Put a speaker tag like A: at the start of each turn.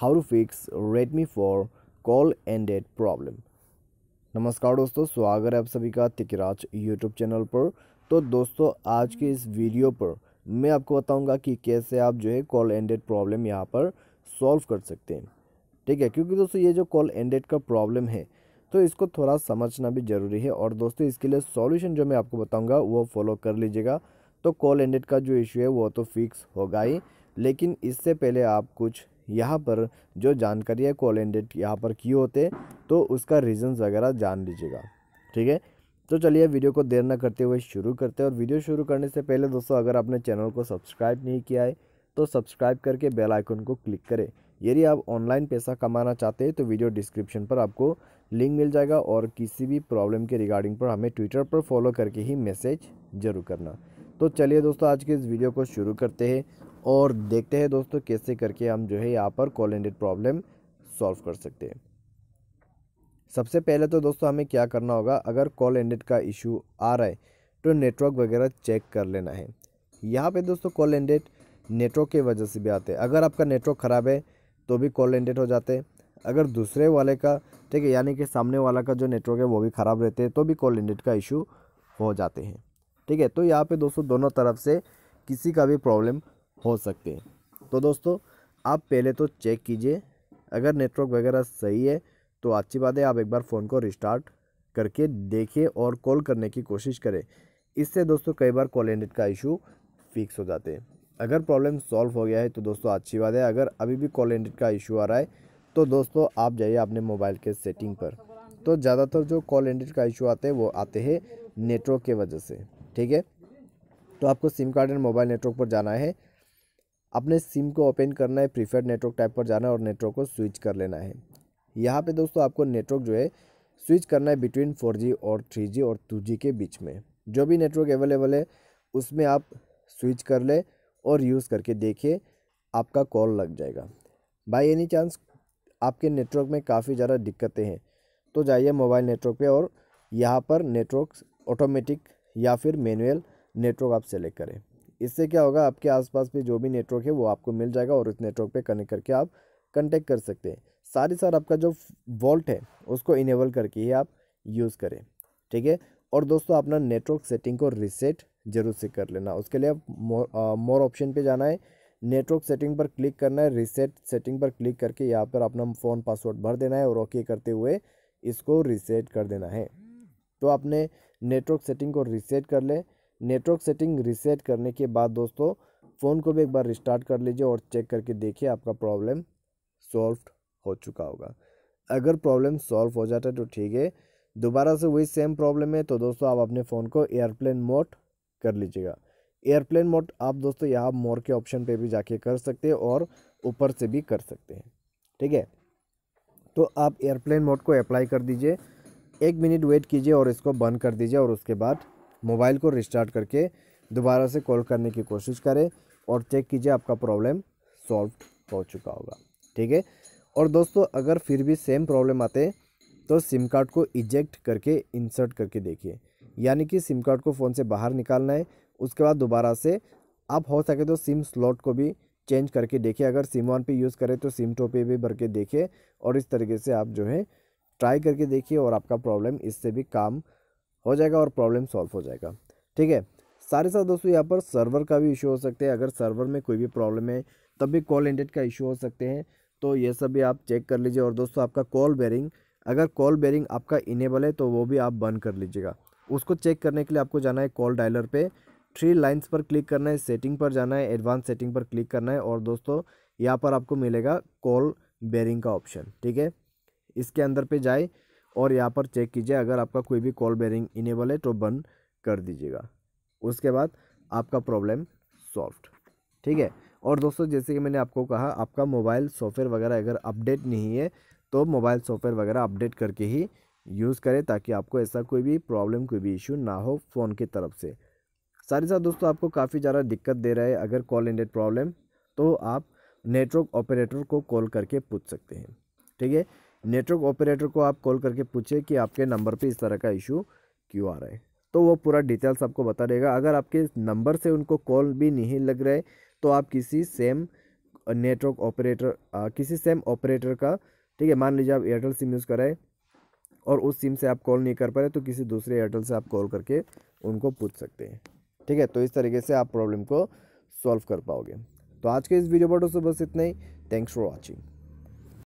A: how to fix Redmi for call ended problem नमस्कार दोस्तों स्वागत है आप सभी का तिकराज यूट्यूब चैनल पर तो दोस्तों आज के इस वीडियो पर मैं आपको बताऊंगा कि कैसे आप जो है कॉल एंडेड प्रॉब्लम यहाँ पर सॉल्व कर सकते हैं ठीक है क्योंकि दोस्तों ये जो कॉल एंडेड का प्रॉब्लम है तो इसको थोड़ा समझना भी ज़रूरी है और दोस्तों इसके लिए सॉल्यूशन जो मैं आपको बताऊंगा वो फॉलो कर लीजिएगा तो कॉल एंडेड का जो इशू है वो तो फिक्स होगा ही लेकिन इससे पहले आप कुछ यहाँ पर जो जानकारी है कॉल एंडेड यहाँ पर क्यों होते तो उसका रीजंस वगैरह जान लीजिएगा ठीक है तो चलिए वीडियो को देर ना करते हुए शुरू करते हैं और वीडियो शुरू करने से पहले दोस्तों अगर आपने चैनल को सब्सक्राइब नहीं किया है तो सब्सक्राइब करके बेल आइकन को क्लिक करें यदि आप ऑनलाइन पैसा कमाना चाहते हैं तो वीडियो डिस्क्रिप्शन पर आपको लिंक मिल जाएगा और किसी भी प्रॉब्लम के रिगार्डिंग पर हमें ट्विटर पर फॉलो करके ही मैसेज जरूर करना तो चलिए दोस्तों आज के इस वीडियो को शुरू करते हैं और देखते हैं दोस्तों कैसे करके हम जो है यहाँ पर कॉल एंडेड प्रॉब्लम सॉल्व कर सकते हैं सबसे पहले तो दोस्तों हमें क्या करना होगा अगर कॉल एंडेड का इशू आ रहा है तो नेटवर्क वगैरह चेक कर लेना है यहाँ पे दोस्तों कॉल एंडेड नेटवर्क की वजह से भी आते हैं अगर आपका नेटवर्क ख़राब है तो भी कॉल एंडेड हो जाते हैं अगर दूसरे वाले का ठीक है यानी कि सामने वाला का जो नेटवर्क है वो भी ख़राब रहते हैं तो भी कॉल एंडेड का इशू हो जाते हैं ठीक है तो यहाँ पर दोस्तों दोनों तरफ से किसी का भी प्रॉब्लम हो सकते हैं तो दोस्तों आप पहले तो चेक कीजिए अगर नेटवर्क वगैरह सही है तो अच्छी बात है आप एक बार फ़ोन को रिस्टार्ट करके देखिए और कॉल करने की कोशिश करें इससे दोस्तों कई बार कॉल एंडेड का इशू फिक्स हो जाते हैं अगर प्रॉब्लम सॉल्व हो गया है तो दोस्तों अच्छी बात है अगर अभी भी कॉल एंडेड का इशू आ रहा है तो दोस्तों आप जाइए अपने मोबाइल के सेटिंग पर तो ज़्यादातर जो कॉल एंडेड का इशू आते हैं वो आते हैं नेटवर्क के वजह से ठीक है तो आपको SIM card and mobile network पर जाना है अपने सिम को ओपन करना है प्रीफर्ड नेटवर्क टाइप पर जाना है और नेटवर्क को स्विच कर लेना है यहाँ पे दोस्तों आपको नेटवर्क जो है स्विच करना है बिटवीन 4G और 3G और 2G के बीच में जो भी नेटवर्क अवेलेबल है उसमें आप स्विच कर ले और यूज़ करके देखिए आपका कॉल लग जाएगा बाई एनी चांस आपके नेटवर्क में काफ़ी ज़्यादा दिक्कतें हैं तो जाइए मोबाइल नेटवर्क पर और यहाँ पर नेटवर्क ऑटोमेटिक या फिर मैनुअल नेटवर्क आप सेलेक्ट करें इससे क्या होगा आपके आसपास पे जो भी नेटवर्क है वो आपको मिल जाएगा और उस नेटवर्क पे कनेक्ट करके आप कंटेक्ट कर सकते हैं सारे ही साथ आपका जो वॉल्ट है उसको इनेबल करके ही आप यूज़ करें ठीक है और दोस्तों अपना नेटवर्क सेटिंग को रिसेट जरूर से कर लेना उसके लिए आप मोर ऑप्शन पर जाना है नेटवर्क सेटिंग पर क्लिक करना है रिसेट सेटिंग पर क्लिक करके यहाँ पर अपना फ़ोन पासवर्ड भर देना है और ओके करते हुए इसको रीसेट कर देना है तो आपने नेटवर्क सेटिंग को रिसेट कर लें नेटवर्क सेटिंग रिसेट करने के बाद दोस्तों फ़ोन को भी एक बार रिस्टार्ट कर लीजिए और चेक करके देखिए आपका प्रॉब्लम सॉल्व हो चुका होगा अगर प्रॉब्लम सॉल्व हो जाता है तो ठीक है दोबारा से वही सेम प्रॉब्लम है तो दोस्तों आप अपने फ़ोन को एयरप्लेन मोड कर लीजिएगा एयरप्लेन मोड आप दोस्तों यहाँ मोर के ऑप्शन पे भी जाके कर सकते हैं और ऊपर से भी कर सकते हैं ठीक है तो आप एयरप्लेन मोड को अप्लाई कर दीजिए एक मिनट वेट कीजिए और इसको बंद कर दीजिए और उसके बाद मोबाइल को रिस्टार्ट करके दोबारा से कॉल करने की कोशिश करें और चेक कीजिए आपका प्रॉब्लम सॉल्व हो चुका होगा ठीक है और दोस्तों अगर फिर भी सेम प्रॉब्लम आते तो सिम कार्ड को इजेक्ट करके इंसर्ट करके देखिए यानी कि सिम कार्ड को फ़ोन से बाहर निकालना है उसके बाद दोबारा से आप हो सके तो सिम स्लॉट को भी चेंज करके देखिए अगर सिम वन पे यूज़ करें तो सिम टू पे भी भर के देखिए और इस तरीके से आप जो है ट्राई करके देखिए और आपका प्रॉब्लम इससे भी काम हो जाएगा और प्रॉब्लम सॉल्व हो जाएगा ठीक है सारे साथ दोस्तों यहाँ पर सर्वर का भी इशू हो सकते हैं अगर सर्वर में कोई भी प्रॉब्लम है तब भी कॉल इंडेड का इशू हो सकते हैं तो ये सब भी आप चेक कर लीजिए और दोस्तों आपका कॉल बेरिंग अगर कॉल बेरिंग आपका इनेबल है तो वो भी आप बंद कर लीजिएगा उसको चेक करने के लिए आपको जाना है कॉल डायलर पे थ्री लाइंस पर क्लिक करना है सेटिंग पर जाना है एडवांस सेटिंग पर क्लिक करना है और दोस्तों यहाँ पर आपको मिलेगा कॉल बेरिंग का ऑप्शन ठीक है इसके अंदर पे जाए और यहाँ पर चेक कीजिए अगर आपका कोई भी कॉल बेरिंग इनेबल है तो बंद कर दीजिएगा उसके बाद आपका प्रॉब्लम सॉल्व ठीक है और दोस्तों जैसे कि मैंने आपको कहा आपका मोबाइल सॉफ्टवेयर वगैरह अगर अपडेट नहीं है तो मोबाइल सॉफ्टवेयर वगैरह अपडेट करके ही यूज़ करें ताकि आपको ऐसा कोई भी प्रॉब्लम कोई भी इशू ना हो फ़ोन की तरफ से साथ ही साथ दोस्तों आपको काफ़ी ज़्यादा दिक्कत दे रहा है अगर कॉल इंडेड प्रॉब्लम तो आप नेटवर्क ऑपरेटर को कॉल करके पूछ सकते हैं ठीक है नेटवर्क ऑपरेटर को आप कॉल करके पूछे कि आपके नंबर पे इस तरह का इशू क्यों आ रहा है तो वो पूरा डिटेल्स आपको बता देगा अगर आपके नंबर से उनको कॉल भी नहीं लग रहा है तो आप किसी सेम नेटवर्क ऑपरेटर किसी सेम ऑपरेटर का ठीक है मान लीजिए आप एयरटेल सिम यूज़ कराए और उस सिम से आप कॉल नहीं कर पा रहे तो किसी दूसरे एयरटेल से आप कॉल करके उनको पूछ सकते हैं ठीक है तो इस तरीके से आप प्रॉब्लम को सॉल्व कर पाओगे तो आज के इस वीडियो पर दोस्तों बस इतना ही थैंक्स फॉर वॉचिंग